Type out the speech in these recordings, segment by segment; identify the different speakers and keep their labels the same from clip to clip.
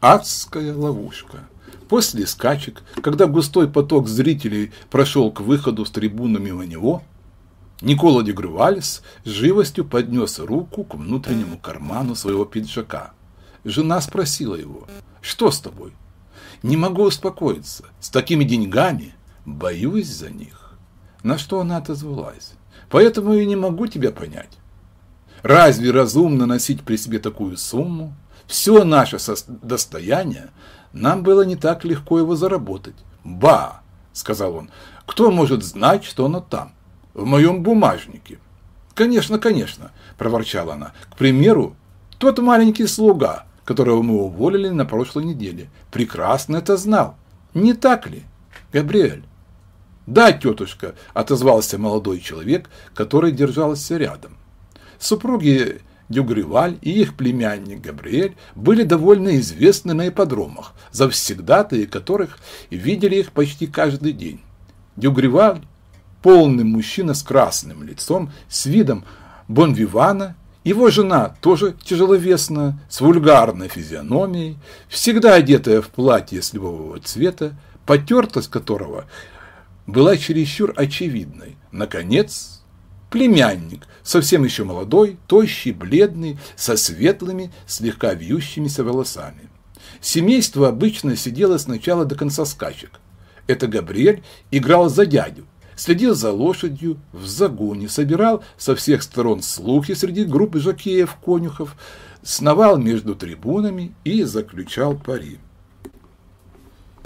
Speaker 1: Адская ловушка. После скачек, когда густой поток зрителей прошел к выходу с трибуны мимо него, Никола Дегрувальс с живостью поднес руку к внутреннему карману своего пиджака. Жена спросила его, что с тобой? Не могу успокоиться. С такими деньгами боюсь за них. На что она отозвалась. Поэтому я не могу тебя понять. Разве разумно носить при себе такую сумму все наше достояние, нам было не так легко его заработать. «Ба!» – сказал он. «Кто может знать, что оно там? В моем бумажнике?» «Конечно, конечно!» – проворчала она. «К примеру, тот маленький слуга, которого мы уволили на прошлой неделе, прекрасно это знал. Не так ли, Габриэль?» «Да, тетушка», – отозвался молодой человек, который держался рядом. Супруги Дюгреваль и их племянник Габриэль были довольно известны на ипподромах, завсегдатые которых видели их почти каждый день. Дюгреваль – полный мужчина с красным лицом, с видом бонвивана, его жена тоже тяжеловесная, с вульгарной физиономией, всегда одетая в платье с сливового цвета, потертость которого была чересчур очевидной. Наконец, племянник, совсем еще молодой, тощий, бледный, со светлыми, слегка вьющимися волосами. Семейство обычно сидело с начала до конца скачек. Это Габриэль играл за дядю, следил за лошадью в загоне, собирал со всех сторон слухи среди группы жакеев-конюхов, сновал между трибунами и заключал пари.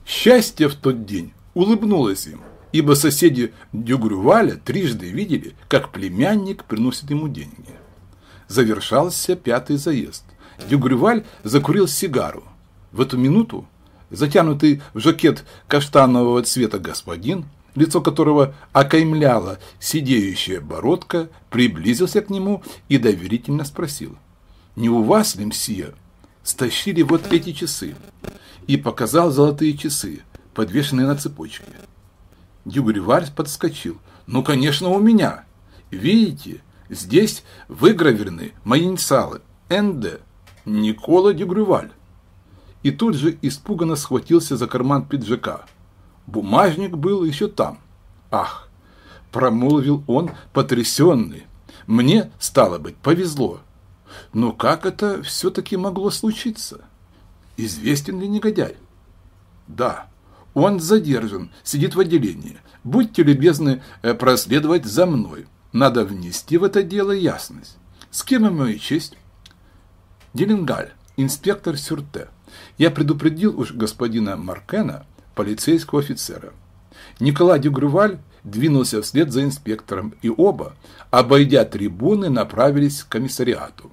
Speaker 1: Счастье в тот день улыбнулось ему ибо соседи Дюгрюваля трижды видели, как племянник приносит ему деньги. Завершался пятый заезд. Дюгрюваль закурил сигару. В эту минуту затянутый в жакет каштанового цвета господин, лицо которого окаймляла сидеющая бородка, приблизился к нему и доверительно спросил. «Не у вас, Лемсия, стащили вот эти часы?» И показал золотые часы, подвешенные на цепочке. Дюгреварь подскочил. «Ну, конечно, у меня. Видите, здесь выгравированы мои инициалы. НД. Никола Дюгреваль». И тут же испуганно схватился за карман пиджака. Бумажник был еще там. «Ах!» – промолвил он, потрясенный. «Мне, стало быть, повезло. Но как это все-таки могло случиться? Известен ли негодяй?» «Да». Он задержан, сидит в отделении. Будьте любезны э, проследовать за мной. Надо внести в это дело ясность. С кем имею честь? Делингаль, инспектор Сюрте. Я предупредил уж господина Маркена, полицейского офицера. Николай Дюгруваль двинулся вслед за инспектором, и оба, обойдя трибуны, направились к комиссариату.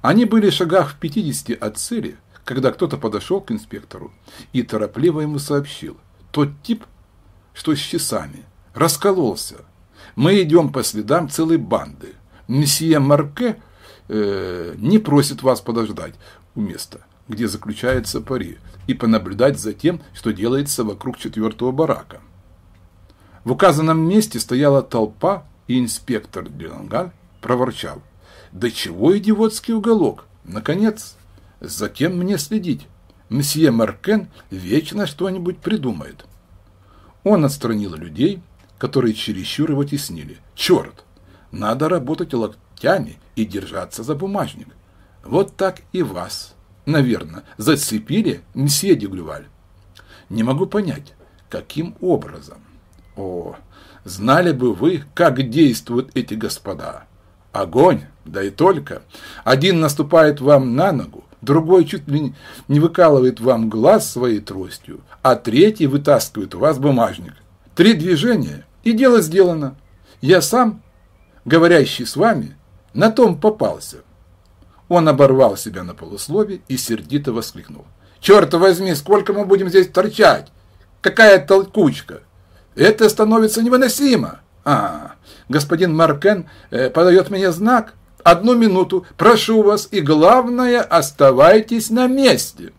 Speaker 1: Они были в шагах в 50 от цели – когда кто-то подошел к инспектору и торопливо ему сообщил, тот тип, что с часами, раскололся. Мы идем по следам целой банды. Месье Марке э, не просит вас подождать у места, где заключается пари, и понаблюдать за тем, что делается вокруг четвертого барака. В указанном месте стояла толпа, и инспектор Дюнангаль проворчал. «Да чего идиотский уголок? Наконец!» Затем мне следить. Мсье Маркен вечно что-нибудь придумает. Он отстранил людей, которые чересчур его теснили. Черт! Надо работать локтями и держаться за бумажник. Вот так и вас, наверное, зацепили, мсье Дюглюваль. Не могу понять, каким образом. О, знали бы вы, как действуют эти господа. Огонь, да и только. Один наступает вам на ногу, другой чуть ли не выкалывает вам глаз своей тростью, а третий вытаскивает у вас бумажник. Три движения, и дело сделано. Я сам, говорящий с вами, на том попался. Он оборвал себя на полуслове и сердито воскликнул. «Черт возьми, сколько мы будем здесь торчать! Какая толкучка! Это становится невыносимо!» «А, господин Маркен э, подает мне знак, Одну минуту, прошу вас, и главное, оставайтесь на месте!»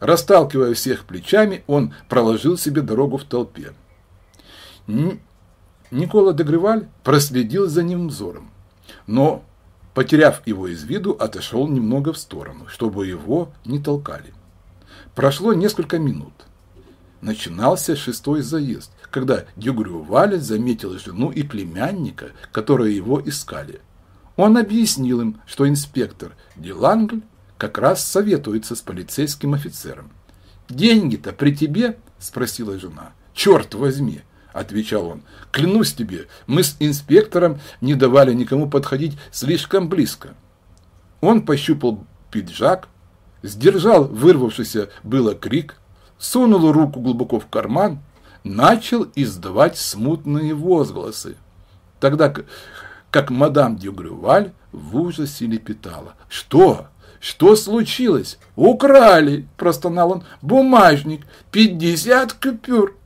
Speaker 1: Расталкивая всех плечами, он проложил себе дорогу в толпе. Никола Дегреваль проследил за ним взором, но, потеряв его из виду, отошел немного в сторону, чтобы его не толкали. Прошло несколько минут. Начинался шестой заезд, когда Дюгрюваль заметил жену и племянника, которые его искали – он объяснил им, что инспектор Дилангль как раз советуется с полицейским офицером. «Деньги-то при тебе?» – спросила жена. «Черт возьми!» – отвечал он. «Клянусь тебе, мы с инспектором не давали никому подходить слишком близко». Он пощупал пиджак, сдержал вырвавшийся было крик, сунул руку глубоко в карман, начал издавать смутные возгласы. Тогда как мадам Дюгрюваль в ужасе лепетала. «Что? Что случилось? Украли!» – простонал он. «Бумажник! Пятьдесят купюр!»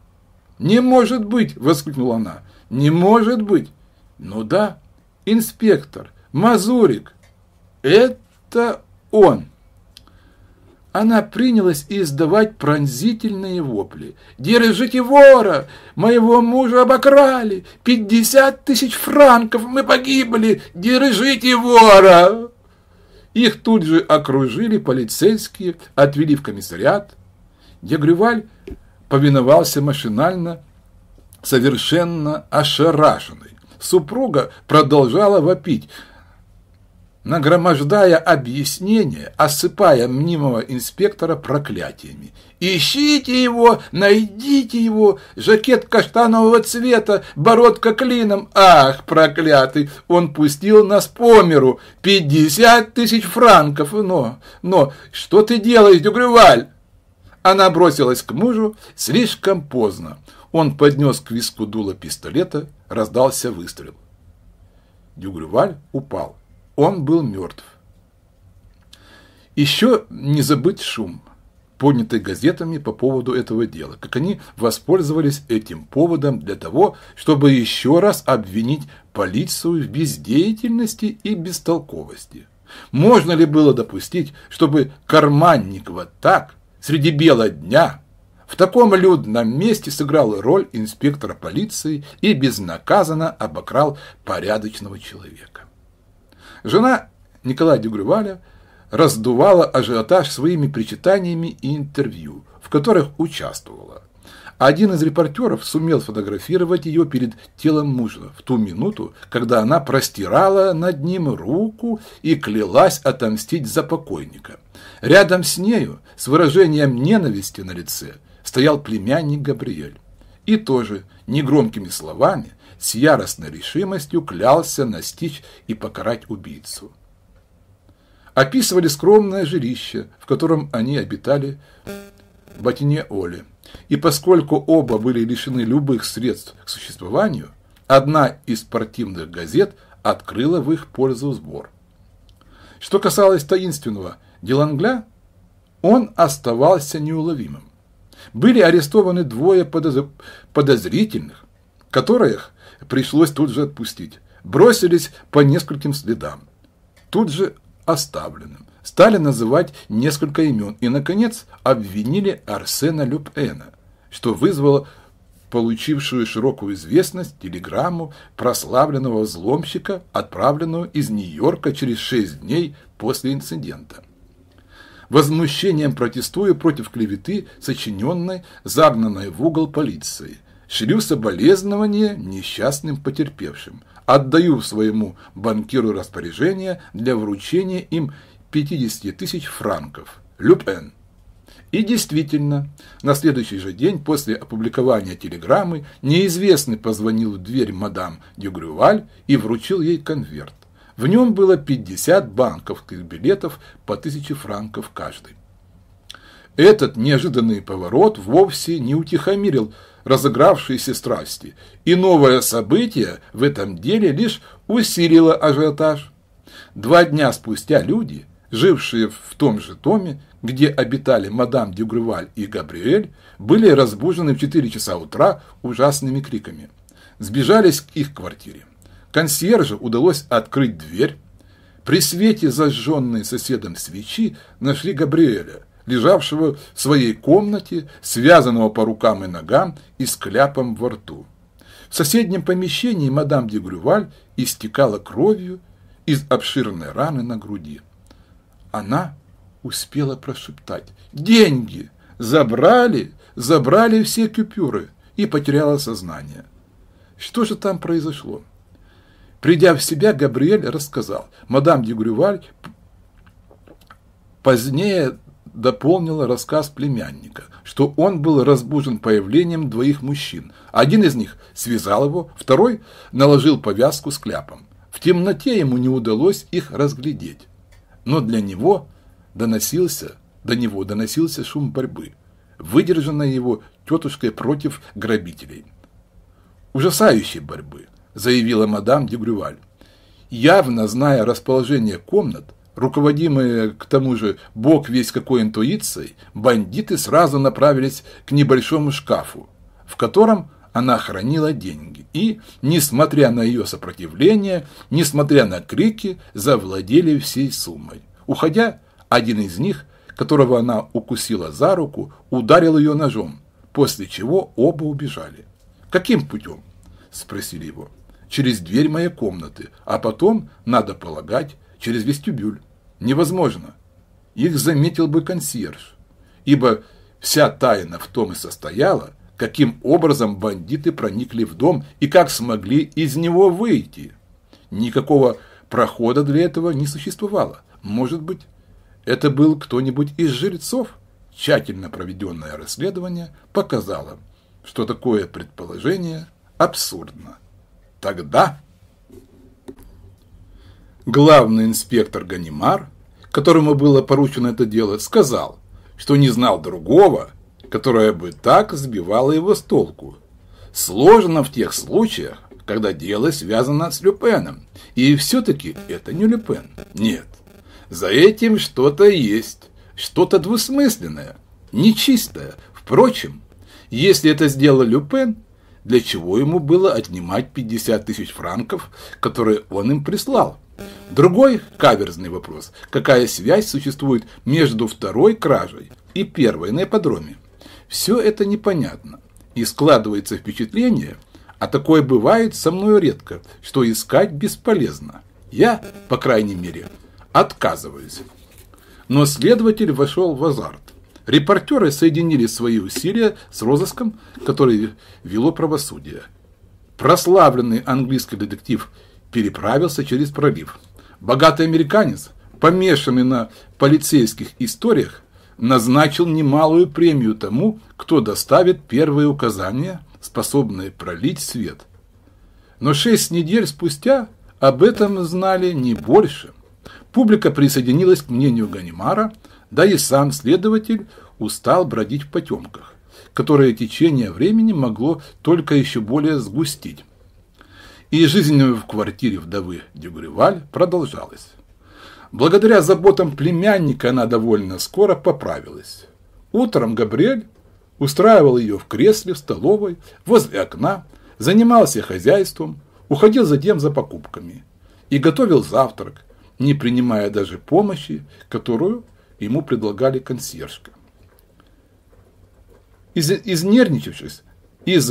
Speaker 1: «Не может быть!» – воскликнула она. «Не может быть!» «Ну да, инспектор, Мазурик, это он!» она принялась издавать пронзительные вопли. «Держите вора! Моего мужа обокрали! Пятьдесят тысяч франков! Мы погибли! Держите вора!» Их тут же окружили полицейские, отвели в комиссариат. Дегрюваль повиновался машинально, совершенно ошарашенный. Супруга продолжала вопить – нагромождая объяснения, осыпая мнимого инспектора проклятиями. «Ищите его! Найдите его! Жакет каштанового цвета, бородка клином! Ах, проклятый! Он пустил нас по миру! Пятьдесят тысяч франков! Но, но, что ты делаешь, Дюгреваль?» Она бросилась к мужу слишком поздно. Он поднес к виску дуло пистолета, раздался выстрел. Дюгреваль упал. Он был мертв. Еще не забыть шум, поднятый газетами по поводу этого дела, как они воспользовались этим поводом для того, чтобы еще раз обвинить полицию в бездеятельности и бестолковости. Можно ли было допустить, чтобы Карманникова так, среди бела дня, в таком людном месте сыграл роль инспектора полиции и безнаказанно обокрал порядочного человека? Жена Николая Дегрюваля раздувала ажиотаж своими причитаниями и интервью, в которых участвовала. Один из репортеров сумел фотографировать ее перед телом мужа в ту минуту, когда она простирала над ним руку и клялась отомстить за покойника. Рядом с нею, с выражением ненависти на лице, стоял племянник Габриэль. И тоже негромкими словами – с яростной решимостью клялся настичь и покарать убийцу. Описывали скромное жилище, в котором они обитали в Батине Оли, И поскольку оба были лишены любых средств к существованию, одна из спортивных газет открыла в их пользу сбор. Что касалось таинственного Делангля, он оставался неуловимым. Были арестованы двое подозрительных, которых пришлось тут же отпустить. Бросились по нескольким следам, тут же оставленным. Стали называть несколько имен и, наконец, обвинили Арсена Люпена, что вызвало получившую широкую известность телеграмму прославленного взломщика, отправленную из Нью-Йорка через шесть дней после инцидента. Возмущением протестую против клеветы, сочиненной, загнанной в угол полицией шлю соболезнования несчастным потерпевшим, отдаю своему банкиру распоряжение для вручения им 50 тысяч франков. Люпен. И действительно, на следующий же день после опубликования телеграммы неизвестный позвонил в дверь мадам Дюгрюваль и вручил ей конверт. В нем было 50 банковских билетов по 1000 франков каждый. Этот неожиданный поворот вовсе не утихомирил разыгравшейся страсти, и новое событие в этом деле лишь усилило ажиотаж. Два дня спустя люди, жившие в том же томе, где обитали мадам Дюгрюваль и Габриэль, были разбужены в 4 часа утра ужасными криками. Сбежались к их квартире. Консьержу удалось открыть дверь. При свете зажженной соседом свечи нашли Габриэля – лежавшего в своей комнате, связанного по рукам и ногам и с кляпом во рту. В соседнем помещении мадам де Грюваль истекала кровью из обширной раны на груди. Она успела прошептать «Деньги! Забрали! Забрали все купюры!» и потеряла сознание. Что же там произошло? Придя в себя, Габриэль рассказал. Мадам де Грюваль позднее дополнила рассказ племянника, что он был разбужен появлением двоих мужчин. Один из них связал его, второй наложил повязку с кляпом. В темноте ему не удалось их разглядеть. Но для него доносился, до него доносился шум борьбы, выдержанной его тетушкой против грабителей. «Ужасающей борьбы», – заявила мадам Дегрюваль. Явно зная расположение комнат, руководимые к тому же бог весь какой интуицией, бандиты сразу направились к небольшому шкафу, в котором она хранила деньги и, несмотря на ее сопротивление, несмотря на крики, завладели всей суммой. Уходя, один из них, которого она укусила за руку, ударил ее ножом, после чего оба убежали. «Каким путем?» – спросили его. «Через дверь моей комнаты, а потом, надо полагать, через вестибюль. Невозможно. Их заметил бы консьерж, ибо вся тайна в том и состояла, каким образом бандиты проникли в дом и как смогли из него выйти. Никакого прохода для этого не существовало. Может быть, это был кто-нибудь из жильцов? Тщательно проведенное расследование показало, что такое предположение абсурдно. Тогда... Главный инспектор Ганимар, которому было поручено это дело, сказал, что не знал другого, которое бы так сбивало его с толку. Сложно в тех случаях, когда дело связано с Люпеном. И все-таки это не Люпен. Нет. За этим что-то есть, что-то двусмысленное, нечистое. Впрочем, если это сделал Люпен, для чего ему было отнимать 50 тысяч франков, которые он им прислал? Другой каверзный вопрос – какая связь существует между второй кражей и первой на ипподроме? Все это непонятно, и складывается впечатление, а такое бывает со мной редко, что искать бесполезно. Я, по крайней мере, отказываюсь. Но следователь вошел в азарт. Репортеры соединили свои усилия с розыском, который вело правосудие. Прославленный английский детектив переправился через пролив. Богатый американец, помешанный на полицейских историях, назначил немалую премию тому, кто доставит первые указания, способные пролить свет. Но шесть недель спустя об этом знали не больше. Публика присоединилась к мнению Ганимара, да и сам следователь устал бродить в потемках, которые течение времени могло только еще более сгустить и жизнь в квартире вдовы Дюгреваль продолжалась. Благодаря заботам племянника она довольно скоро поправилась. Утром Габриэль устраивал ее в кресле в столовой, возле окна, занимался хозяйством, уходил затем за покупками и готовил завтрак, не принимая даже помощи, которую ему предлагали консьержка. Из, изнервничавшись, из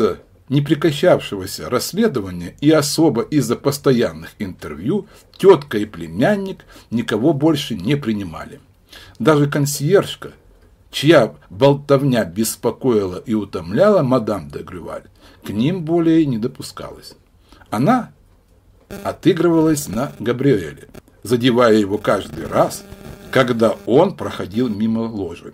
Speaker 1: непрекращавшегося расследования и особо из-за постоянных интервью тетка и племянник никого больше не принимали. Даже консьержка, чья болтовня беспокоила и утомляла мадам де Грюваль, к ним более не допускалась. Она отыгрывалась на Габриэле, задевая его каждый раз, когда он проходил мимо ложи.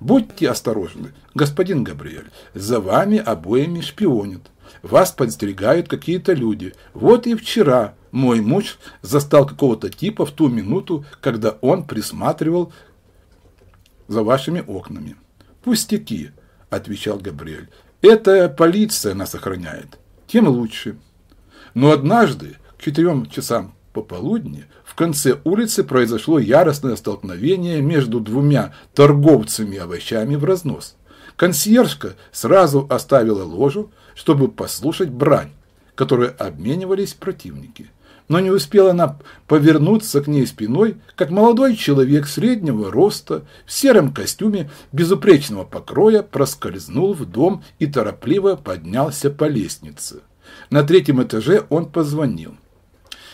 Speaker 1: Будьте осторожны, господин Габриэль, за вами обоими шпионят. Вас подстерегают какие-то люди. Вот и вчера мой муж застал какого-то типа в ту минуту, когда он присматривал за вашими окнами. «Пустяки», – отвечал Габриэль. «Это полиция нас охраняет. Тем лучше». Но однажды к четырем часам пополудни конце улицы произошло яростное столкновение между двумя торговцами овощами в разнос. Консьержка сразу оставила ложу, чтобы послушать брань, которую обменивались противники. Но не успела она повернуться к ней спиной, как молодой человек среднего роста в сером костюме безупречного покроя проскользнул в дом и торопливо поднялся по лестнице. На третьем этаже он позвонил.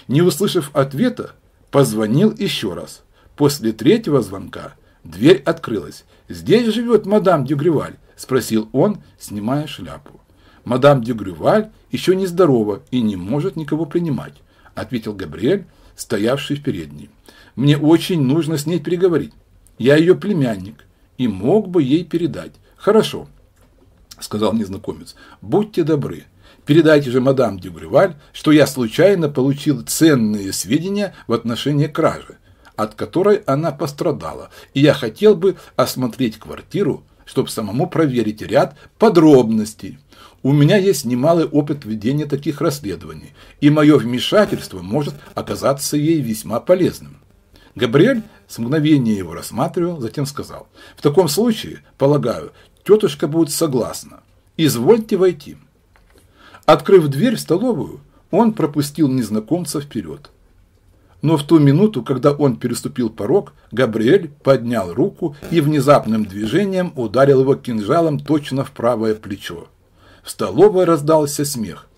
Speaker 1: Не услышав ответа, Позвонил еще раз. После третьего звонка дверь открылась. «Здесь живет мадам Дюгреваль?» – спросил он, снимая шляпу. «Мадам Дюгреваль еще не здорова и не может никого принимать», – ответил Габриэль, стоявший в передней. «Мне очень нужно с ней переговорить. Я ее племянник и мог бы ей передать. Хорошо», – сказал незнакомец. «Будьте добры, Передайте же мадам Дюбриваль, что я случайно получил ценные сведения в отношении кражи, от которой она пострадала, и я хотел бы осмотреть квартиру, чтобы самому проверить ряд подробностей. У меня есть немалый опыт ведения таких расследований, и мое вмешательство может оказаться ей весьма полезным. Габриэль с мгновения его рассматривал, затем сказал, «В таком случае, полагаю, тетушка будет согласна. Извольте войти». Открыв дверь в столовую, он пропустил незнакомца вперед. Но в ту минуту, когда он переступил порог, Габриэль поднял руку и внезапным движением ударил его кинжалом точно в правое плечо. В столовой раздался смех.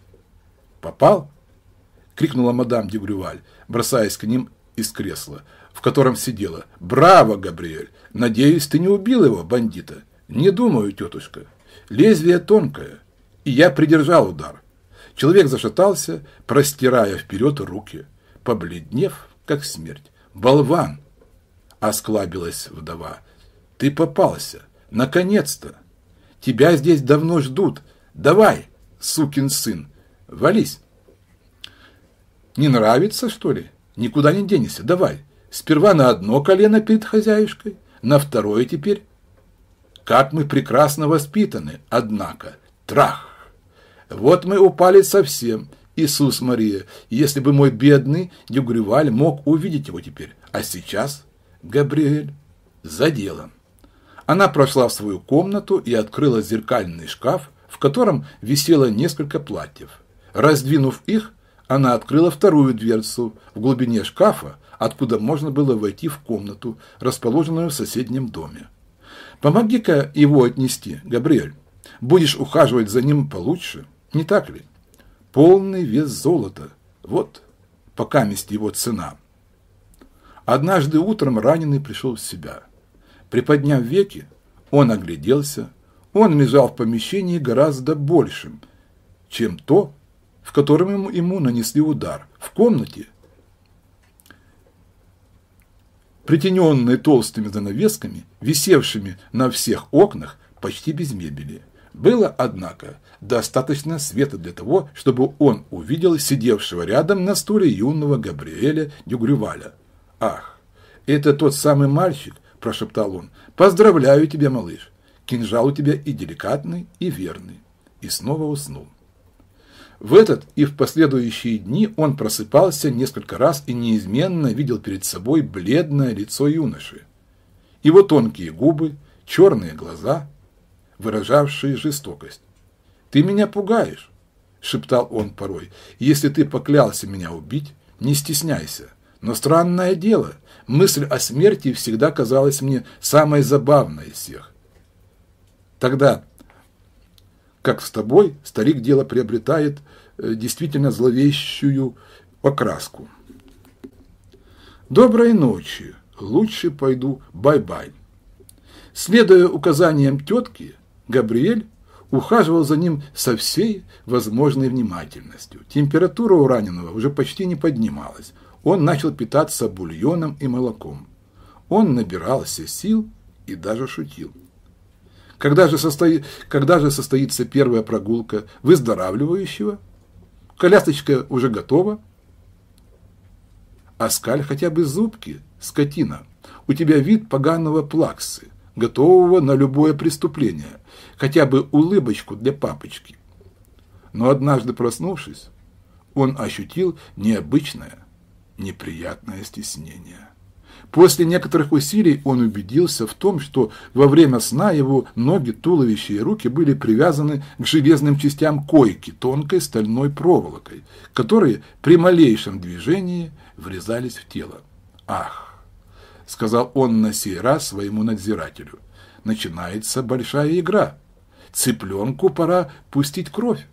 Speaker 1: «Попал?» – крикнула мадам Дегрюваль, бросаясь к ним из кресла, в котором сидела. «Браво, Габриэль! Надеюсь, ты не убил его, бандита?» «Не думаю, тетушка. Лезвие тонкое, и я придержал удар. Человек зашатался, простирая вперед руки, побледнев, как смерть. «Болван!» – осклабилась вдова. «Ты попался! Наконец-то! Тебя здесь давно ждут! Давай, сукин сын, вались!» «Не нравится, что ли? Никуда не денешься, давай! Сперва на одно колено перед хозяюшкой, на второе теперь!» «Как мы прекрасно воспитаны, однако! Трах!» Вот мы упали совсем. Иисус Мария, если бы мой бедный Дюгреваль мог увидеть его теперь. А сейчас Габриэль за делом. Она прошла в свою комнату и открыла зеркальный шкаф, в котором висело несколько платьев. Раздвинув их, она открыла вторую дверцу в глубине шкафа, откуда можно было войти в комнату, расположенную в соседнем доме. «Помоги-ка его отнести, Габриэль. Будешь ухаживать за ним получше». Не так ли? Полный вес золота. Вот пока месть его цена. Однажды утром раненый пришел в себя. Приподняв веки, он огляделся. Он лежал в помещении гораздо большим, чем то, в котором ему, ему нанесли удар. В комнате, притененной толстыми занавесками, висевшими на всех окнах, почти без мебели – было, однако, достаточно света для того, чтобы он увидел сидевшего рядом на стуле юного Габриэля Дюгрюваля. «Ах, это тот самый мальчик!» – прошептал он. «Поздравляю тебя, малыш! Кинжал у тебя и деликатный, и верный!» И снова уснул. В этот и в последующие дни он просыпался несколько раз и неизменно видел перед собой бледное лицо юноши. Его тонкие губы, черные глаза – выражавшие жестокость. «Ты меня пугаешь», – шептал он порой. «Если ты поклялся меня убить, не стесняйся. Но странное дело, мысль о смерти всегда казалась мне самой забавной из всех. Тогда, как с тобой, старик дело приобретает э, действительно зловещую окраску. Доброй ночи, лучше пойду бай-бай. Следуя указаниям тетки, Габриэль ухаживал за ним со всей возможной внимательностью. Температура у раненого уже почти не поднималась. Он начал питаться бульоном и молоком. Он набирался сил и даже шутил. Когда же, состои... Когда же состоится первая прогулка выздоравливающего? Колясочка уже готова? Аскаль хотя бы зубки, скотина. У тебя вид поганого плаксы, готового на любое преступление хотя бы улыбочку для папочки. Но однажды проснувшись, он ощутил необычное, неприятное стеснение. После некоторых усилий он убедился в том, что во время сна его ноги, туловище и руки были привязаны к железным частям койки тонкой стальной проволокой, которые при малейшем движении врезались в тело. «Ах!» – сказал он на сей раз своему надзирателю. «Начинается большая игра цыпленку пора пустить кровь.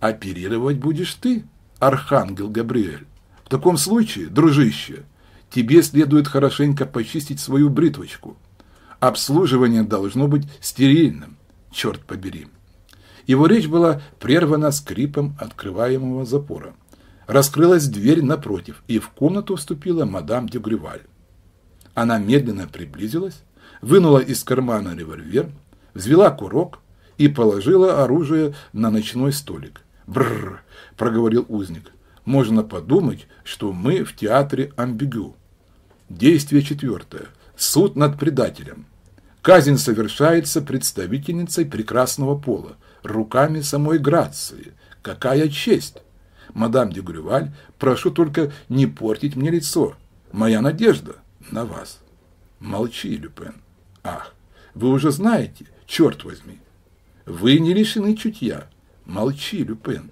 Speaker 1: Оперировать будешь ты, архангел Габриэль. В таком случае, дружище, тебе следует хорошенько почистить свою бритвочку. Обслуживание должно быть стерильным, черт побери. Его речь была прервана скрипом открываемого запора. Раскрылась дверь напротив, и в комнату вступила мадам Дюгриваль. Она медленно приблизилась, вынула из кармана револьвер, взвела курок и положила оружие на ночной столик. «Бррр!» – проговорил узник. «Можно подумать, что мы в театре амбигю». Действие четвертое. Суд над предателем. Казнь совершается представительницей прекрасного пола, руками самой Грации. Какая честь! Мадам де прошу только не портить мне лицо. Моя надежда на вас. Молчи, Люпен. Ах, вы уже знаете, Черт возьми, вы не лишены чутья. Молчи, Люпен.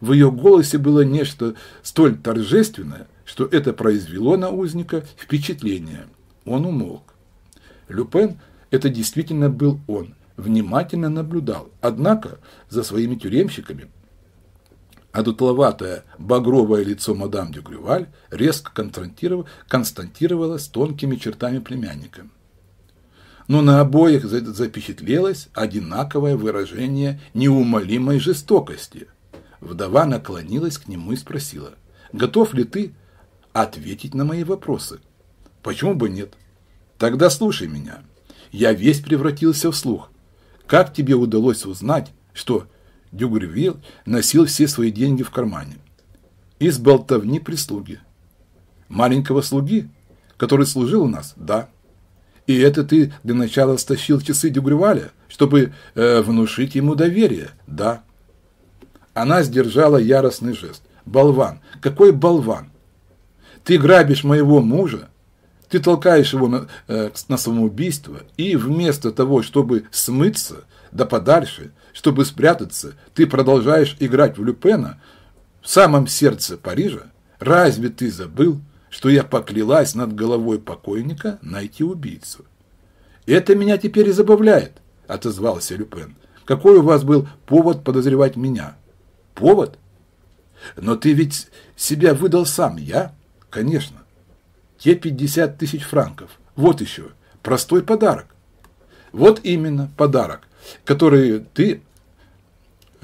Speaker 1: В ее голосе было нечто столь торжественное, что это произвело на узника впечатление. Он умолк. Люпен, это действительно был он, внимательно наблюдал. Однако за своими тюремщиками одутловатое багровое лицо мадам Дюгрюваль резко константировало с тонкими чертами племянника но на обоих запечатлелось одинаковое выражение неумолимой жестокости. Вдова наклонилась к нему и спросила, «Готов ли ты ответить на мои вопросы?» «Почему бы нет?» «Тогда слушай меня. Я весь превратился в слух. Как тебе удалось узнать, что Дюгревилл носил все свои деньги в кармане?» «Из болтовни прислуги». «Маленького слуги, который служил у нас?» «Да». И это ты для начала стащил часы Дюгрюваля, чтобы э, внушить ему доверие, да?» Она сдержала яростный жест. «Болван! Какой болван! Ты грабишь моего мужа, ты толкаешь его на, э, на самоубийство, и вместо того, чтобы смыться, да подальше, чтобы спрятаться, ты продолжаешь играть в Люпена в самом сердце Парижа? Разве ты забыл, что я поклялась над головой покойника найти убийцу. «Это меня теперь и забавляет», – отозвался Люпен. «Какой у вас был повод подозревать меня?» «Повод? Но ты ведь себя выдал сам, я?» «Конечно. Те 50 тысяч франков. Вот еще. Простой подарок». «Вот именно, подарок, который ты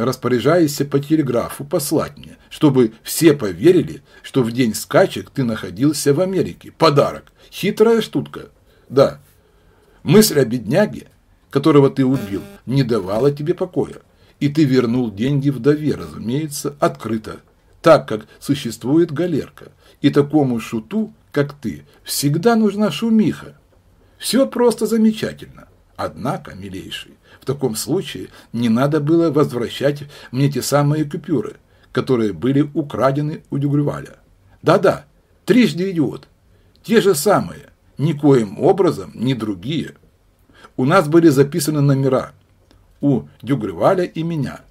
Speaker 1: распоряжайся по телеграфу послать мне, чтобы все поверили, что в день скачек ты находился в Америке. Подарок. Хитрая штука. Да. Мысль о бедняге, которого ты убил, не давала тебе покоя. И ты вернул деньги вдове, разумеется, открыто, так как существует галерка. И такому шуту, как ты, всегда нужна шумиха. Все просто замечательно. Однако, милейший, в таком случае не надо было возвращать мне те самые купюры, которые были украдены у Дюгрюваля. Да-да, трижды идиот. Те же самые, никоим образом не другие. У нас были записаны номера у Дюгрюваля и меня.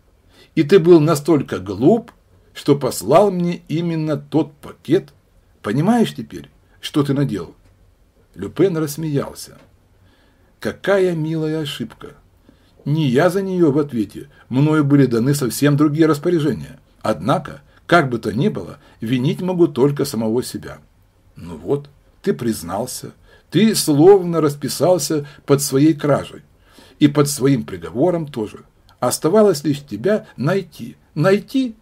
Speaker 1: И ты был настолько глуп, что послал мне именно тот пакет. Понимаешь теперь, что ты наделал?» Люпен рассмеялся. «Какая милая ошибка!» Не я за нее в ответе, мною были даны совсем другие распоряжения. Однако, как бы то ни было, винить могу только самого себя. Ну вот, ты признался, ты словно расписался под своей кражей. И под своим приговором тоже. Оставалось лишь тебя найти. Найти?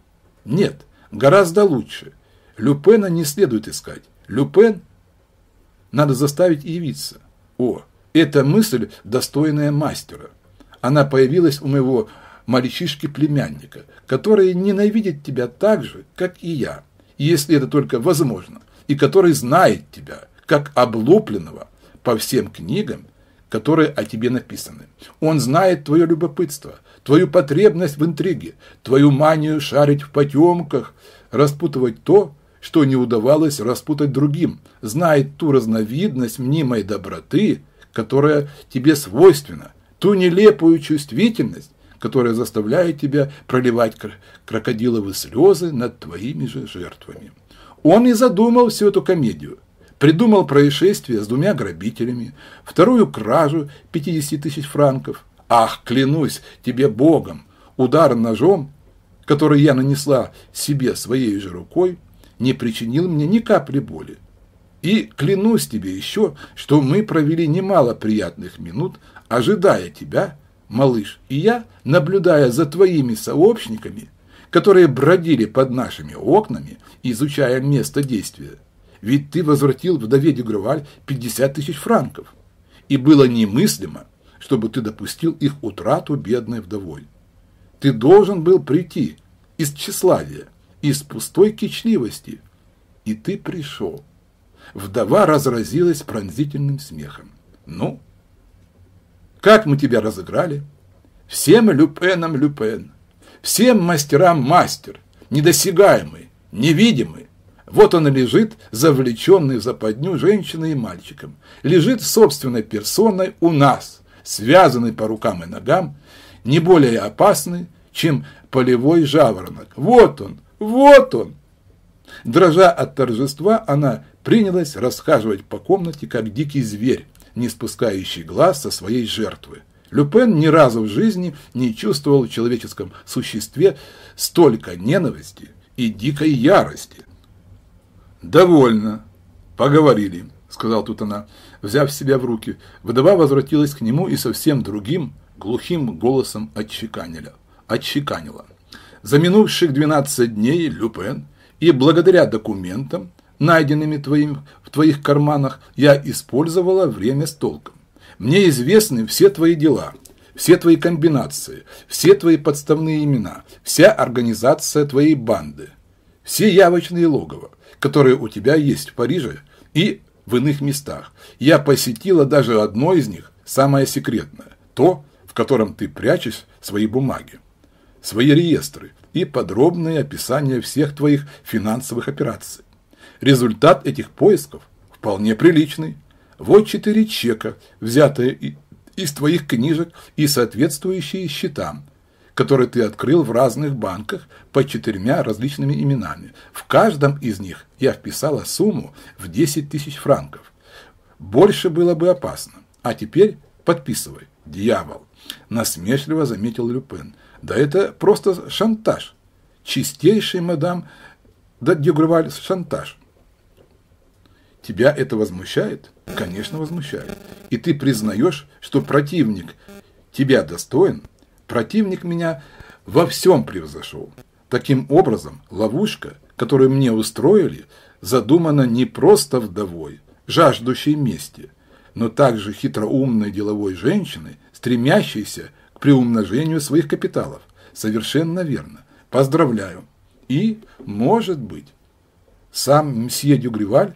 Speaker 1: Нет, гораздо лучше. Люпена не следует искать. Люпен надо заставить явиться. О, эта мысль достойная мастера. Она появилась у моего мальчишки-племянника, который ненавидит тебя так же, как и я, если это только возможно, и который знает тебя, как облупленного по всем книгам, которые о тебе написаны. Он знает твое любопытство, твою потребность в интриге, твою манию шарить в потемках, распутывать то, что не удавалось распутать другим, знает ту разновидность мнимой доброты, которая тебе свойственна, ту нелепую чувствительность, которая заставляет тебя проливать крокодиловые слезы над твоими же жертвами. Он и задумал всю эту комедию. Придумал происшествие с двумя грабителями, вторую кражу 50 тысяч франков. Ах, клянусь тебе Богом, удар ножом, который я нанесла себе своей же рукой, не причинил мне ни капли боли. И клянусь тебе еще, что мы провели немало приятных минут ожидая тебя, малыш и я, наблюдая за твоими сообщниками, которые бродили под нашими окнами, изучая место действия. Ведь ты возвратил вдове Дегруваль 50 тысяч франков. И было немыслимо, чтобы ты допустил их утрату бедной вдовой. Ты должен был прийти из тщеславия, из пустой кичливости. И ты пришел. Вдова разразилась пронзительным смехом. Ну, как мы тебя разыграли? Всем люпенам люпен, всем мастерам мастер, недосягаемый, невидимый. Вот он лежит, завлеченный в западню женщиной и мальчиком. Лежит собственной персоной у нас, связанный по рукам и ногам, не более опасный, чем полевой жаворонок. Вот он, вот он! Дрожа от торжества, она принялась расхаживать по комнате, как дикий зверь, не спускающий глаз со своей жертвы. Люпен ни разу в жизни не чувствовал в человеческом существе столько ненависти и дикой ярости. «Довольно. Поговорили», — сказал тут она, взяв себя в руки. Вдова возвратилась к нему и совсем другим, глухим голосом отчеканила. отчеканила. За минувших 12 дней Люпен и благодаря документам, найденными твоим, в твоих карманах, я использовала время с толком. Мне известны все твои дела, все твои комбинации, все твои подставные имена, вся организация твоей банды, все явочные логово, которые у тебя есть в Париже и в иных местах. Я посетила даже одно из них, самое секретное, то, в котором ты прячешь свои бумаги, свои реестры и подробные описания всех твоих финансовых операций. Результат этих поисков вполне приличный. Вот четыре чека, взятые из твоих книжек и соответствующие счетам, которые ты открыл в разных банках под четырьмя различными именами. В каждом из них я вписала сумму в 10 тысяч франков. Больше было бы опасно. А теперь подписывай, дьявол. Насмешливо заметил Люпен. Да это просто шантаж. Чистейший, мадам, да дегрывали шантаж. Тебя это возмущает? Конечно, возмущает. И ты признаешь, что противник тебя достоин, противник меня во всем превзошел. Таким образом, ловушка, которую мне устроили, задумана не просто вдовой, жаждущей мести, но также хитроумной деловой женщиной, стремящейся к приумножению своих капиталов. Совершенно верно. Поздравляю. И, может быть, сам мсье Дюгреваль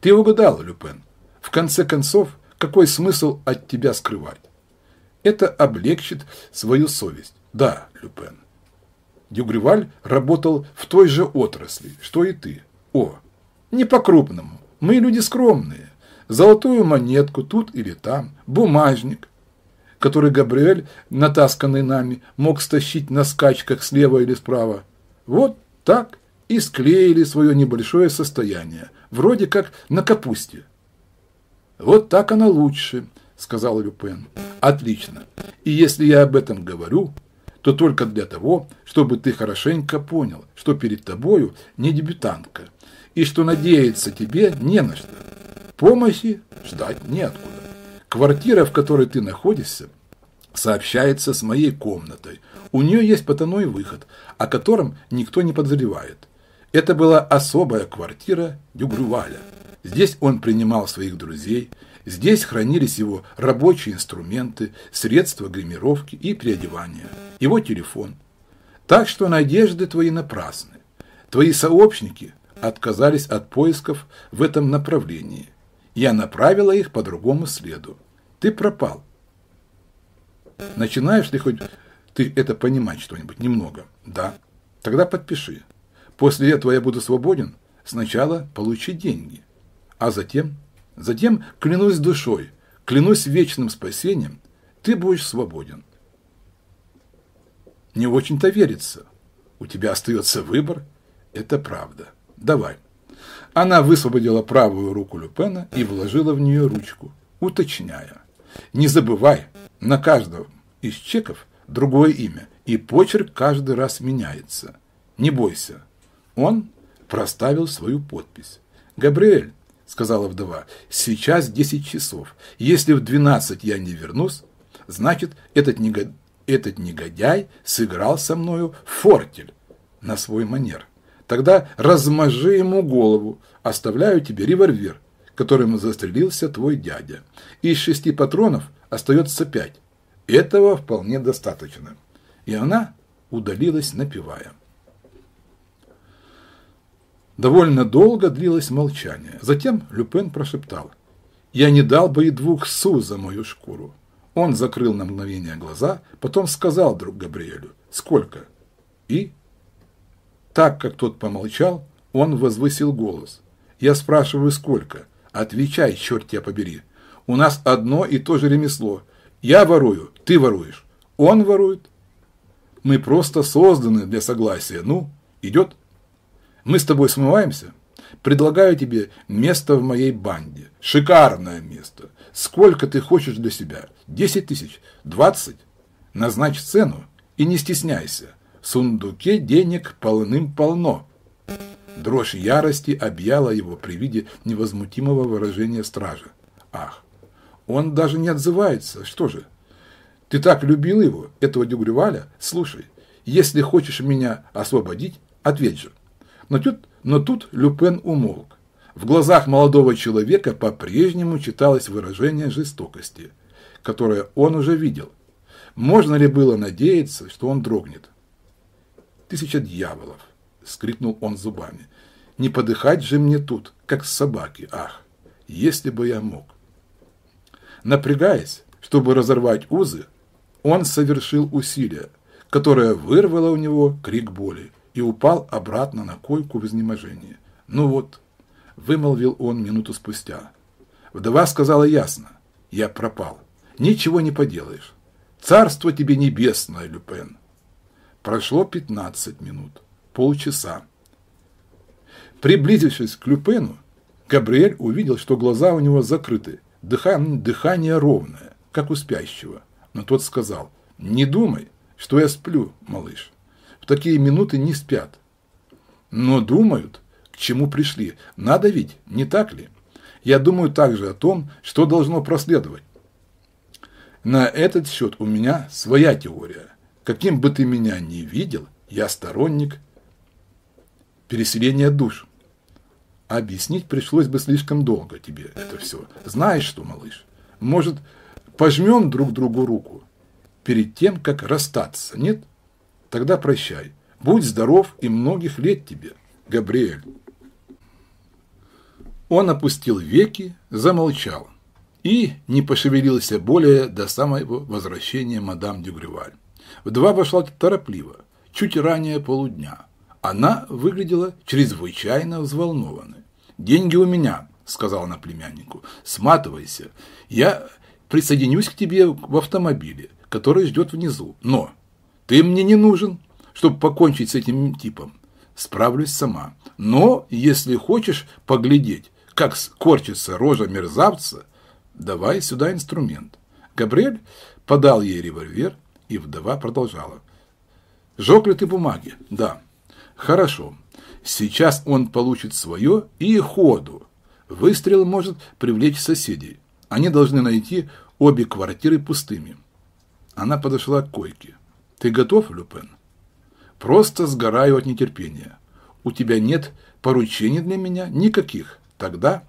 Speaker 1: ты угадал, Люпен. В конце концов, какой смысл от тебя скрывать? Это облегчит свою совесть. Да, Люпен. Дюгреваль работал в той же отрасли, что и ты. О, не по-крупному. Мы люди скромные. Золотую монетку тут или там, бумажник, который Габриэль, натасканный нами, мог стащить на скачках слева или справа. Вот так и склеили свое небольшое состояние, вроде как на капусте. «Вот так она лучше», – сказал Люпен. «Отлично. И если я об этом говорю, то только для того, чтобы ты хорошенько понял, что перед тобою не дебютантка, и что надеяться тебе не на что. Помощи ждать неоткуда. Квартира, в которой ты находишься, сообщается с моей комнатой. У нее есть потайной выход, о котором никто не подозревает. Это была особая квартира Дюгрюваля. Здесь он принимал своих друзей, здесь хранились его рабочие инструменты, средства гримировки и переодевания, его телефон. Так что надежды твои напрасны. Твои сообщники отказались от поисков в этом направлении. Я направила их по другому следу. Ты пропал. Начинаешь ли хоть ты это понимать что-нибудь немного? Да. Тогда подпиши. После этого я буду свободен сначала получить деньги, а затем, затем, клянусь душой, клянусь вечным спасением, ты будешь свободен. Не очень-то верится. У тебя остается выбор. Это правда. Давай. Она высвободила правую руку Люпена и вложила в нее ручку, уточняя. Не забывай, на каждом из чеков другое имя, и почерк каждый раз меняется. Не бойся, он проставил свою подпись. «Габриэль», – сказала вдова, – «сейчас 10 часов. Если в 12 я не вернусь, значит, этот, негод... этот негодяй сыграл со мною фортель на свой манер. Тогда размажи ему голову, оставляю тебе револьвер, которым застрелился твой дядя. Из шести патронов остается пять. Этого вполне достаточно». И она удалилась, напевая. Довольно долго длилось молчание. Затем Люпен прошептал. «Я не дал бы и двух су за мою шкуру». Он закрыл на мгновение глаза, потом сказал друг Габриэлю «Сколько?» И, так как тот помолчал, он возвысил голос. «Я спрашиваю, сколько?» «Отвечай, черт тебя побери! У нас одно и то же ремесло. Я ворую, ты воруешь, он ворует. Мы просто созданы для согласия. Ну, идет?» Мы с тобой смываемся? Предлагаю тебе место в моей банде. Шикарное место. Сколько ты хочешь для себя? Десять тысяч? Двадцать? Назначь цену и не стесняйся. В сундуке денег полным-полно. Дрожь ярости объяла его при виде невозмутимого выражения стража. Ах, он даже не отзывается. Что же? Ты так любил его, этого дюгреваля? Слушай, если хочешь меня освободить, ответь же. Но тут, но тут Люпен умолк. В глазах молодого человека по-прежнему читалось выражение жестокости, которое он уже видел. Можно ли было надеяться, что он дрогнет? «Тысяча дьяволов!» – скрикнул он зубами. «Не подыхать же мне тут, как собаки, ах! Если бы я мог!» Напрягаясь, чтобы разорвать узы, он совершил усилие, которое вырвало у него крик боли и упал обратно на койку в изнеможении. «Ну вот», – вымолвил он минуту спустя. Вдова сказала ясно, «Я пропал. Ничего не поделаешь. Царство тебе небесное, Люпен». Прошло пятнадцать минут, полчаса. Приблизившись к Люпену, Габриэль увидел, что глаза у него закрыты, дыхание, дыхание ровное, как у спящего. Но тот сказал, «Не думай, что я сплю, малыш» такие минуты не спят. Но думают, к чему пришли. Надо ведь, не так ли? Я думаю также о том, что должно проследовать. На этот счет у меня своя теория. Каким бы ты меня ни видел, я сторонник переселения душ. Объяснить пришлось бы слишком долго тебе это все. Знаешь что, малыш, может, пожмем друг другу руку перед тем, как расстаться, нет? Тогда прощай. Будь здоров и многих лет тебе, Габриэль. Он опустил веки, замолчал и не пошевелился более до самого возвращения мадам Дюгреваль. В два вошла торопливо, чуть ранее полудня. Она выглядела чрезвычайно взволнованной. «Деньги у меня», – сказала она племяннику. «Сматывайся. Я присоединюсь к тебе в автомобиле, который ждет внизу. Но ты мне не нужен, чтобы покончить с этим типом. Справлюсь сама. Но, если хочешь поглядеть, как скорчится рожа мерзавца, давай сюда инструмент. Габриэль подал ей револьвер, и вдова продолжала. Жег ли ты бумаги? Да. Хорошо. Сейчас он получит свое и ходу. Выстрел может привлечь соседей. Они должны найти обе квартиры пустыми. Она подошла к койке. Ты готов, Люпен? Просто сгораю от нетерпения. У тебя нет поручений для меня? Никаких. Тогда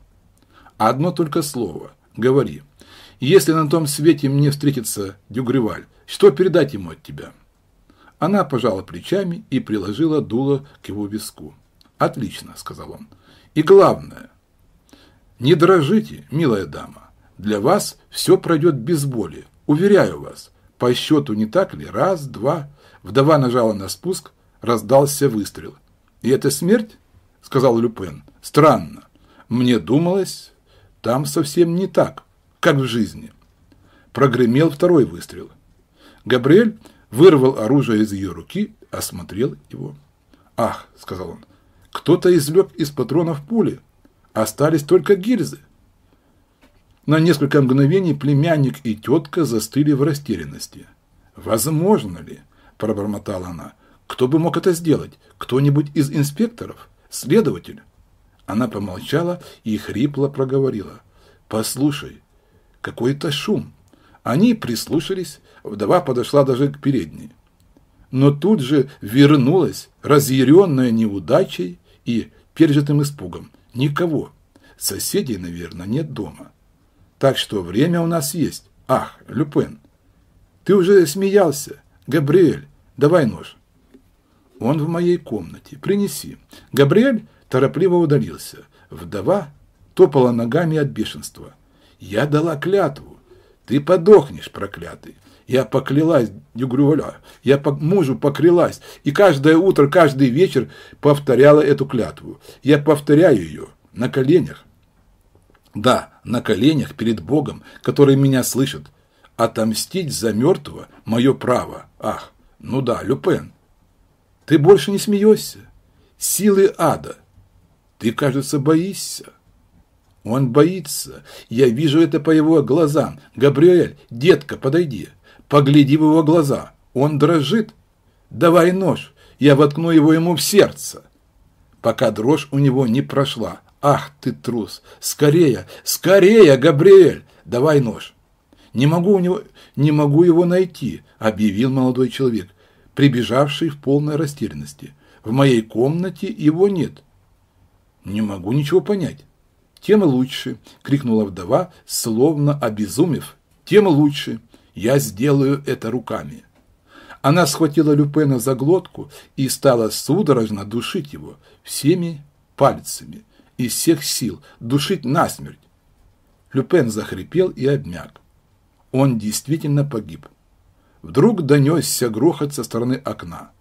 Speaker 1: одно только слово. Говори. Если на том свете мне встретится Дюгреваль, что передать ему от тебя? Она пожала плечами и приложила дуло к его виску. «Отлично», – сказал он. «И главное, не дрожите, милая дама. Для вас все пройдет без боли. Уверяю вас, по счету не так ли? Раз, два. Вдова нажала на спуск, раздался выстрел. «И это смерть?» – сказал Люпен. «Странно. Мне думалось, там совсем не так, как в жизни». Прогремел второй выстрел. Габриэль вырвал оружие из ее руки, осмотрел его. «Ах», – сказал он, – «кто-то извлек из патронов пули. Остались только гильзы. На несколько мгновений племянник и тетка застыли в растерянности. «Возможно ли?» – пробормотала она. «Кто бы мог это сделать? Кто-нибудь из инспекторов? Следователь?» Она помолчала и хрипло проговорила. «Послушай, какой-то шум». Они прислушались, вдова подошла даже к передней. Но тут же вернулась, разъяренная неудачей и пережитым испугом. Никого. Соседей, наверное, нет дома. Так что время у нас есть. Ах, Люпен, ты уже смеялся. Габриэль, давай нож. Он в моей комнате. Принеси. Габриэль торопливо удалился. Вдова топала ногами от бешенства. Я дала клятву. Ты подохнешь, проклятый. Я поклялась, Дюгрюля, я по мужу поклялась, и каждое утро, каждый вечер повторяла эту клятву. Я повторяю ее на коленях, да, на коленях перед Богом, который меня слышит. Отомстить за мертвого – мое право. Ах, ну да, Люпен. Ты больше не смеешься. Силы ада. Ты, кажется, боишься. Он боится. Я вижу это по его глазам. Габриэль, детка, подойди. Погляди в его глаза. Он дрожит. Давай нож. Я воткну его ему в сердце. Пока дрожь у него не прошла, «Ах ты трус! Скорее! Скорее, Габриэль! Давай нож!» «Не могу, у него, не могу его найти», – объявил молодой человек, прибежавший в полной растерянности. «В моей комнате его нет». «Не могу ничего понять». «Тем лучше», – крикнула вдова, словно обезумев. «Тем лучше. Я сделаю это руками». Она схватила Люпена за глотку и стала судорожно душить его всеми пальцами из всех сил, душить насмерть. Люпен захрипел и обмяк. Он действительно погиб. Вдруг донесся грохот со стороны окна.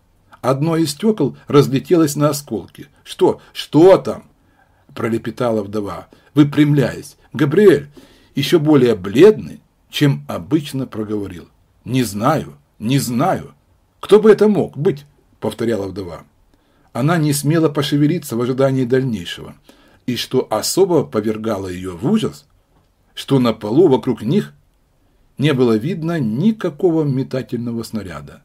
Speaker 1: Одно из стекол разлетелось на осколки. «Что? Что там?» – пролепетала вдова, выпрямляясь. «Габриэль, еще более бледный, чем обычно проговорил. Не знаю, не знаю. Кто бы это мог быть?» – повторяла вдова. Она не смела пошевелиться в ожидании дальнейшего – и что особо повергало ее в ужас, что на полу вокруг них не было видно никакого метательного снаряда,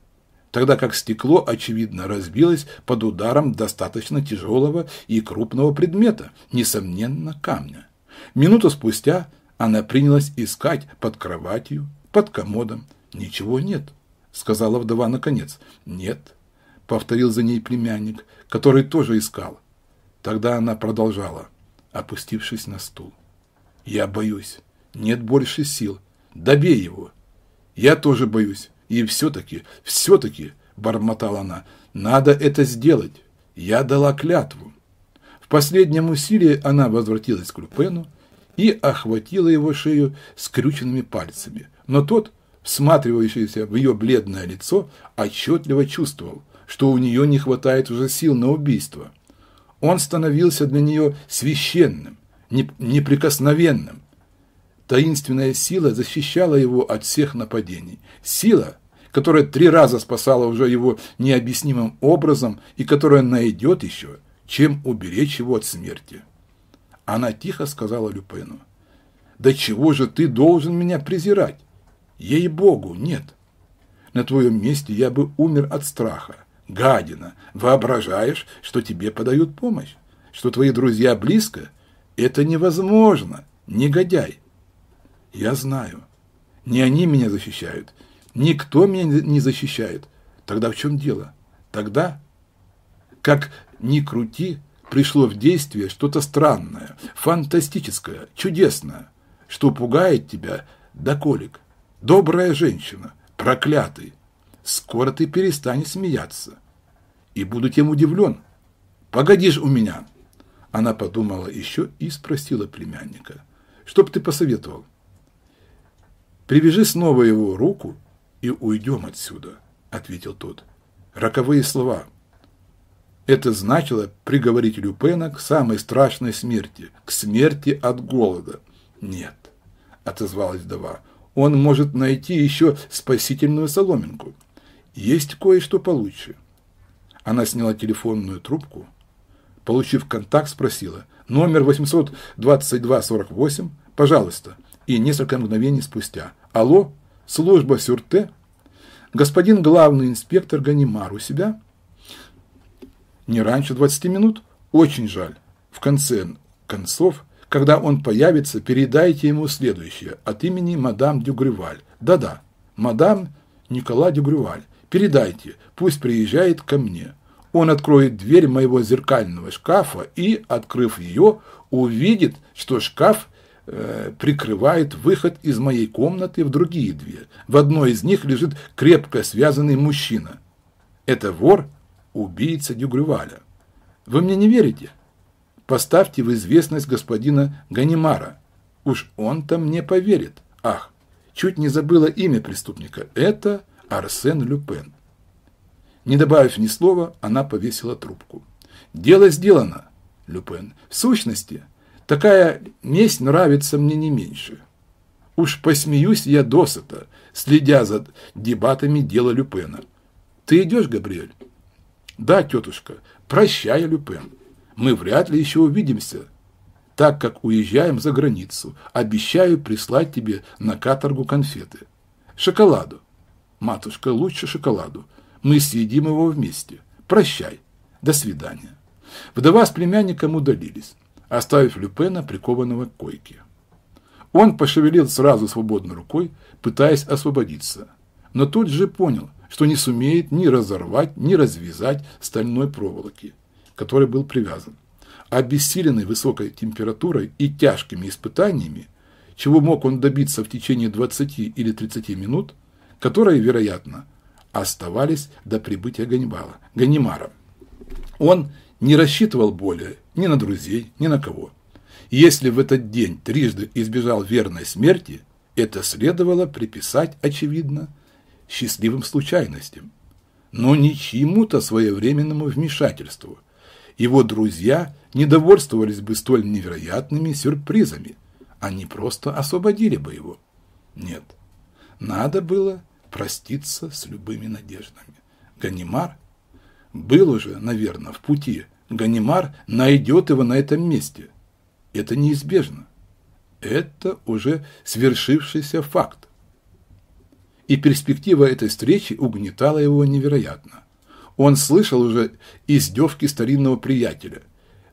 Speaker 1: тогда как стекло, очевидно, разбилось под ударом достаточно тяжелого и крупного предмета, несомненно, камня. Минуту спустя она принялась искать под кроватью, под комодом. «Ничего нет», – сказала вдова наконец. «Нет», – повторил за ней племянник, который тоже искал. Тогда она продолжала опустившись на стул. «Я боюсь. Нет больше сил. Добей его!» «Я тоже боюсь. И все-таки, все-таки...» – бормотала она. «Надо это сделать. Я дала клятву». В последнем усилии она возвратилась к Люпену и охватила его шею скрюченными пальцами. Но тот, всматривающийся в ее бледное лицо, отчетливо чувствовал, что у нее не хватает уже сил на убийство – он становился для нее священным, неприкосновенным. Таинственная сила защищала его от всех нападений. Сила, которая три раза спасала уже его необъяснимым образом и которая найдет еще, чем уберечь его от смерти. Она тихо сказала Люпену, «Да чего же ты должен меня презирать? Ей-богу, нет. На твоем месте я бы умер от страха гадина, воображаешь, что тебе подают помощь, что твои друзья близко. Это невозможно, негодяй. Я знаю. Не они меня защищают. Никто меня не защищает. Тогда в чем дело? Тогда, как ни крути, пришло в действие что-то странное, фантастическое, чудесное, что пугает тебя Да, колик. Добрая женщина, проклятый, скоро ты перестанешь смеяться. И буду тем удивлен. Погодишь у меня. Она подумала еще и спросила племянника. Что бы ты посоветовал? Привяжи снова его руку и уйдем отсюда, ответил тот. Роковые слова. Это значило приговорить Люпена к самой страшной смерти, к смерти от голода. Нет, отозвалась вдова, он может найти еще спасительную соломинку. Есть кое-что получше. Она сняла телефонную трубку, получив контакт, спросила. Номер 822-48, пожалуйста. И несколько мгновений спустя. Алло, служба Сюрте? Господин главный инспектор Ганимар у себя? Не раньше 20 минут? Очень жаль. В конце концов, когда он появится, передайте ему следующее от имени мадам Дюгреваль. Да-да, мадам Никола Дюгреваль». Передайте, пусть приезжает ко мне. Он откроет дверь моего зеркального шкафа и, открыв ее, увидит, что шкаф э, прикрывает выход из моей комнаты в другие две. В одной из них лежит крепко связанный мужчина. Это вор, убийца Дюгрюваля. Вы мне не верите? Поставьте в известность господина Ганимара. Уж он-то мне поверит. Ах, чуть не забыла имя преступника. Это Арсен Люпен. Не добавив ни слова, она повесила трубку. «Дело сделано, Люпен. В сущности, такая месть нравится мне не меньше. Уж посмеюсь я досыта, следя за дебатами дела Люпена. Ты идешь, Габриэль?» «Да, тетушка. Прощай, Люпен. Мы вряд ли еще увидимся, так как уезжаем за границу. Обещаю прислать тебе на каторгу конфеты. Шоколаду матушка, лучше шоколаду. Мы съедим его вместе. Прощай. До свидания». Вдова с племянником удалились, оставив Люпена прикованного к койке. Он пошевелил сразу свободной рукой, пытаясь освободиться, но тут же понял, что не сумеет ни разорвать, ни развязать стальной проволоки, которой был привязан. Обессиленный высокой температурой и тяжкими испытаниями, чего мог он добиться в течение 20 или 30 минут, которые, вероятно, оставались до прибытия Ганнибала, Ганимара. Он не рассчитывал более ни на друзей, ни на кого. Если в этот день трижды избежал верной смерти, это следовало приписать, очевидно, счастливым случайностям, но не чьему-то своевременному вмешательству. Его друзья не довольствовались бы столь невероятными сюрпризами, они просто освободили бы его. Нет, надо было проститься с любыми надеждами. Ганимар был уже, наверное, в пути. Ганимар найдет его на этом месте. Это неизбежно. Это уже свершившийся факт. И перспектива этой встречи угнетала его невероятно. Он слышал уже издевки старинного приятеля,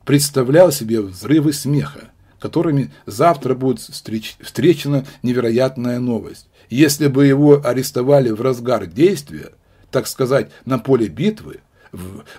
Speaker 1: представлял себе взрывы смеха, которыми завтра будет встречена невероятная новость. Если бы его арестовали в разгар действия, так сказать, на поле битвы,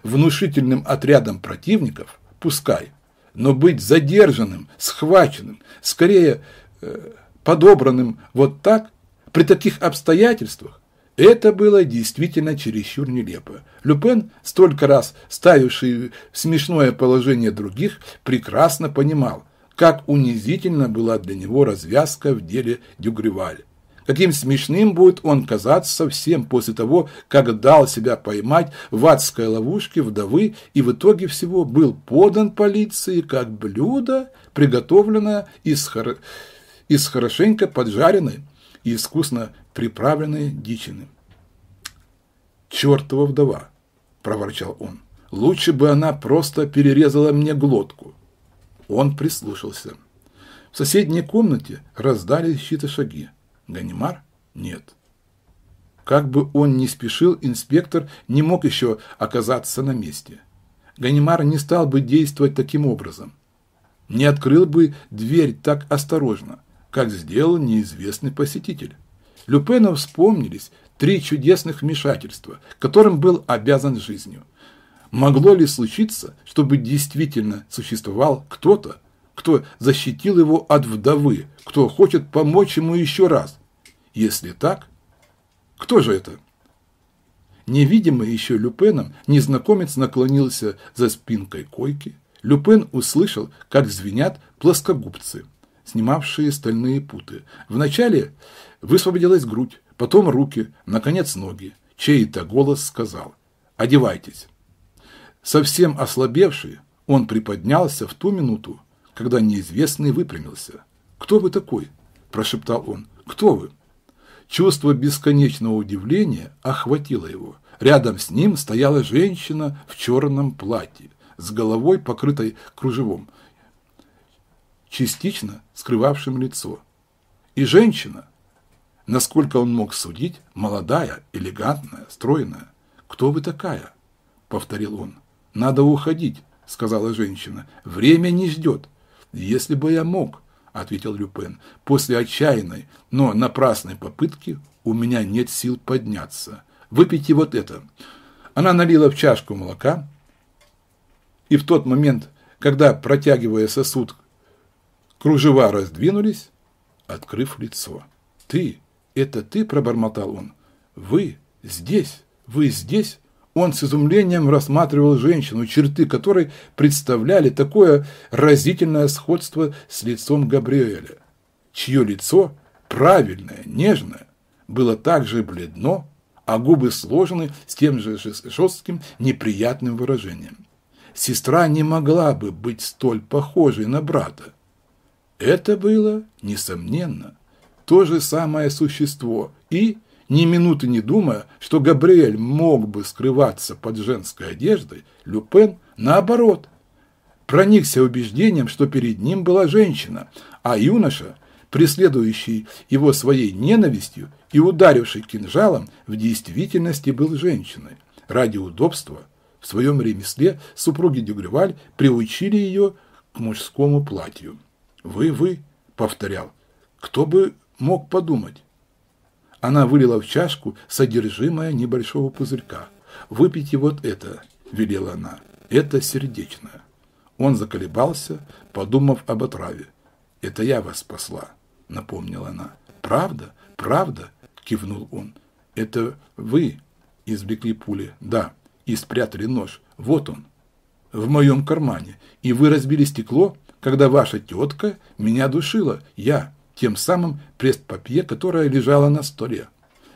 Speaker 1: внушительным отрядом противников, пускай, но быть задержанным, схваченным, скорее э, подобранным вот так, при таких обстоятельствах, это было действительно чересчур нелепо. Люпен, столько раз ставивший в смешное положение других, прекрасно понимал, как унизительно была для него развязка в деле Дюгреваль. Каким смешным будет он казаться всем после того, как дал себя поймать в адской ловушке вдовы и в итоге всего был подан полиции как блюдо, приготовленное из, хор... из хорошенько поджаренной и искусно приправленной дичины. «Чертова вдова!» – проворчал он. «Лучше бы она просто перерезала мне глотку». Он прислушался. В соседней комнате раздались чьи-то шаги. Ганимар нет. Как бы он ни спешил, инспектор не мог еще оказаться на месте. Ганимар не стал бы действовать таким образом. Не открыл бы дверь так осторожно, как сделал неизвестный посетитель. Люпенов вспомнились три чудесных вмешательства, которым был обязан жизнью. Могло ли случиться, чтобы действительно существовал кто-то, кто защитил его от вдовы, кто хочет помочь ему еще раз, если так, кто же это? Невидимый еще Люпеном, незнакомец наклонился за спинкой койки. Люпен услышал, как звенят плоскогубцы, снимавшие стальные путы. Вначале высвободилась грудь, потом руки, наконец ноги. Чей-то голос сказал «Одевайтесь». Совсем ослабевший, он приподнялся в ту минуту, когда неизвестный выпрямился. «Кто вы такой?» – прошептал он. «Кто вы?» Чувство бесконечного удивления охватило его. Рядом с ним стояла женщина в черном платье, с головой, покрытой кружевом, частично скрывавшим лицо. И женщина, насколько он мог судить, молодая, элегантная, стройная. «Кто вы такая?» – повторил он. «Надо уходить», – сказала женщина. «Время не ждет. Если бы я мог, – ответил Люпен. «После отчаянной, но напрасной попытки у меня нет сил подняться. Выпейте вот это». Она налила в чашку молока, и в тот момент, когда, протягивая сосуд, кружева раздвинулись, открыв лицо. «Ты? Это ты?» – пробормотал он. «Вы? Здесь? Вы здесь?» Он с изумлением рассматривал женщину, черты которой представляли такое разительное сходство с лицом Габриэля, чье лицо, правильное, нежное, было также бледно, а губы сложены с тем же жестким неприятным выражением. Сестра не могла бы быть столь похожей на брата. Это было, несомненно, то же самое существо и – ни минуты не думая, что Габриэль мог бы скрываться под женской одеждой, Люпен, наоборот, проникся убеждением, что перед ним была женщина, а юноша, преследующий его своей ненавистью и ударивший кинжалом, в действительности был женщиной. Ради удобства в своем ремесле супруги Дюгреваль приучили ее к мужскому платью. «Вы, вы», — повторял, — «кто бы мог подумать?» Она вылила в чашку содержимое небольшого пузырька. «Выпейте вот это», – велела она. «Это сердечное». Он заколебался, подумав об отраве. «Это я вас спасла», – напомнила она. «Правда? Правда?» – кивнул он. «Это вы извлекли пули?» «Да». «И спрятали нож. Вот он. В моем кармане. И вы разбили стекло, когда ваша тетка меня душила. Я...» тем самым пресс-папье, которое лежало на столе.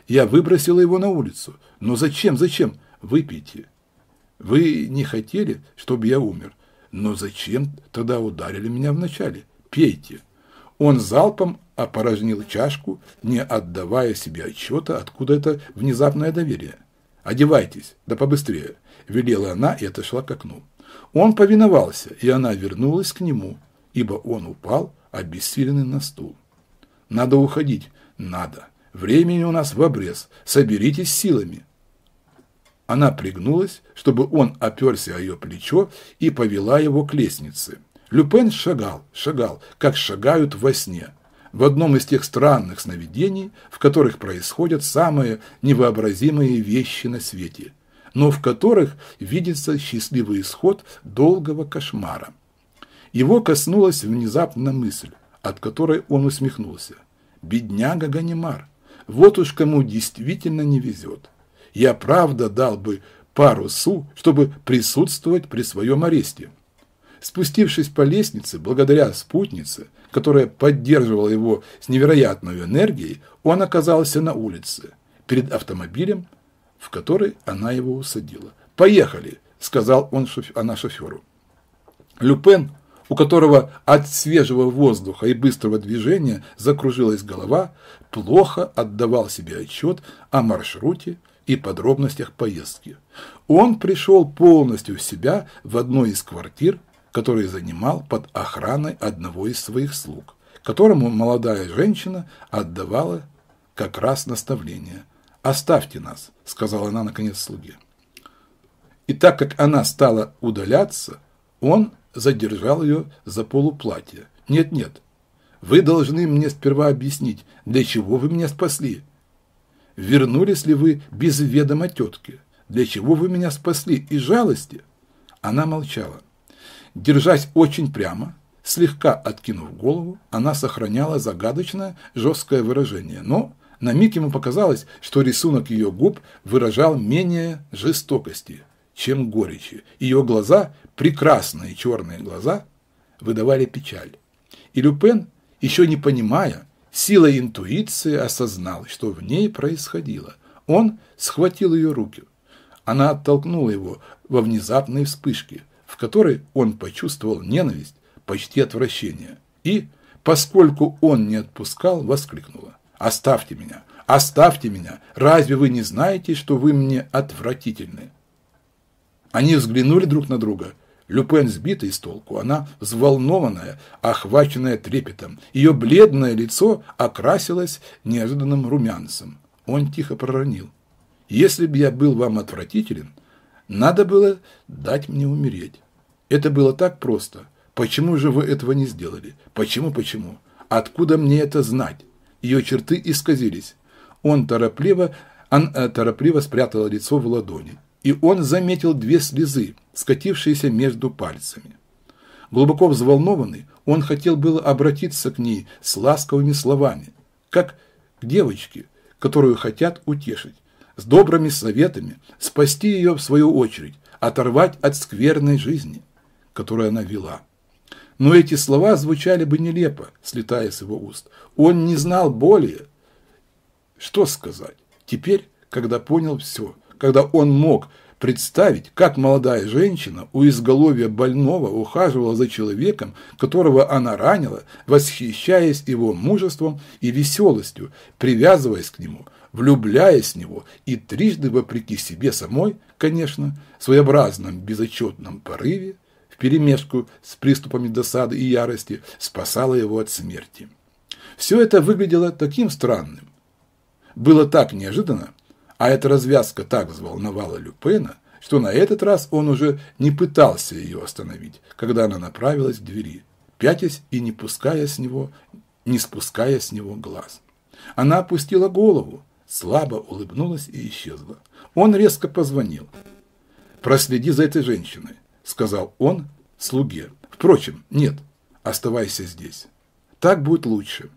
Speaker 1: Я выбросила его на улицу. Но зачем, зачем? Выпейте. Вы не хотели, чтобы я умер. Но зачем тогда ударили меня вначале? Пейте. Он залпом опорожнил чашку, не отдавая себе отчета, откуда это внезапное доверие. «Одевайтесь, да побыстрее», – велела она и отошла к окну. Он повиновался, и она вернулась к нему, ибо он упал, обессиленный на стул. Надо уходить. Надо. Времени у нас в обрез. Соберитесь силами. Она пригнулась, чтобы он оперся о ее плечо и повела его к лестнице. Люпен шагал, шагал, как шагают во сне, в одном из тех странных сновидений, в которых происходят самые невообразимые вещи на свете, но в которых видится счастливый исход долгого кошмара. Его коснулась внезапно мысль от которой он усмехнулся. «Бедняга Ганимар! Вот уж кому действительно не везет! Я правда дал бы пару су, чтобы присутствовать при своем аресте!» Спустившись по лестнице, благодаря спутнице, которая поддерживала его с невероятной энергией, он оказался на улице, перед автомобилем, в который она его усадила. «Поехали!» – сказал он шоф... она шоферу. Люпен – у которого от свежего воздуха и быстрого движения закружилась голова, плохо отдавал себе отчет о маршруте и подробностях поездки. Он пришел полностью в себя в одной из квартир, которые занимал под охраной одного из своих слуг, которому молодая женщина отдавала как раз наставление. «Оставьте нас», – сказала она наконец слуге. И так как она стала удаляться, он – задержал ее за полуплатье. «Нет-нет, вы должны мне сперва объяснить, для чего вы меня спасли. Вернулись ли вы без ведома тетки? Для чего вы меня спасли? Из жалости?» Она молчала. Держась очень прямо, слегка откинув голову, она сохраняла загадочное жесткое выражение, но на миг ему показалось, что рисунок ее губ выражал менее жестокости – чем горечью. Ее глаза, прекрасные черные глаза, выдавали печаль. И Люпен, еще не понимая, силой интуиции осознал, что в ней происходило. Он схватил ее руки. Она оттолкнула его во внезапной вспышке, в которой он почувствовал ненависть, почти отвращение. И, поскольку он не отпускал, воскликнула. «Оставьте меня! Оставьте меня! Разве вы не знаете, что вы мне отвратительны?» Они взглянули друг на друга. Люпен сбитый с толку, она взволнованная, охваченная трепетом. Ее бледное лицо окрасилось неожиданным румянцем. Он тихо проронил. «Если бы я был вам отвратителен, надо было дать мне умереть. Это было так просто. Почему же вы этого не сделали? Почему, почему? Откуда мне это знать?» Ее черты исказились. Он торопливо, он э, торопливо спрятал лицо в ладони и он заметил две слезы, скатившиеся между пальцами. Глубоко взволнованный, он хотел было обратиться к ней с ласковыми словами, как к девочке, которую хотят утешить, с добрыми советами, спасти ее, в свою очередь, оторвать от скверной жизни, которую она вела. Но эти слова звучали бы нелепо, слетая с его уст. Он не знал более, что сказать. Теперь, когда понял все – когда он мог представить, как молодая женщина у изголовья больного ухаживала за человеком, которого она ранила, восхищаясь его мужеством и веселостью, привязываясь к нему, влюбляясь в него и трижды, вопреки себе самой, конечно, в своеобразном безотчетном порыве, вперемешку с приступами досады и ярости, спасала его от смерти. Все это выглядело таким странным, было так неожиданно, а эта развязка так взволновала Люпена, что на этот раз он уже не пытался ее остановить, когда она направилась к двери, пятясь и не пуская с него, не спуская с него глаз. Она опустила голову, слабо улыбнулась и исчезла. Он резко позвонил. «Проследи за этой женщиной», – сказал он слуге. «Впрочем, нет, оставайся здесь. Так будет лучше».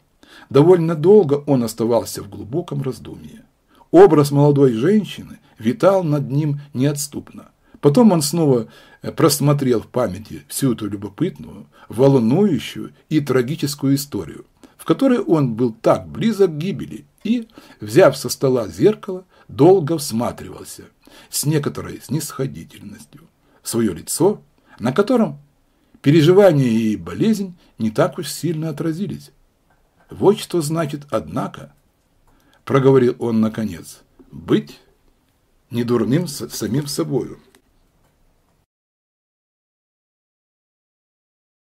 Speaker 1: Довольно долго он оставался в глубоком раздумье. Образ молодой женщины витал над ним неотступно. Потом он снова э, просмотрел в памяти всю эту любопытную, волнующую и трагическую историю, в которой он был так близок к гибели и, взяв со стола зеркало, долго всматривался с некоторой снисходительностью в свое лицо, на котором переживания и болезнь не так уж сильно отразились. Вот что значит, однако, проговорил он наконец, быть недурным самим собою.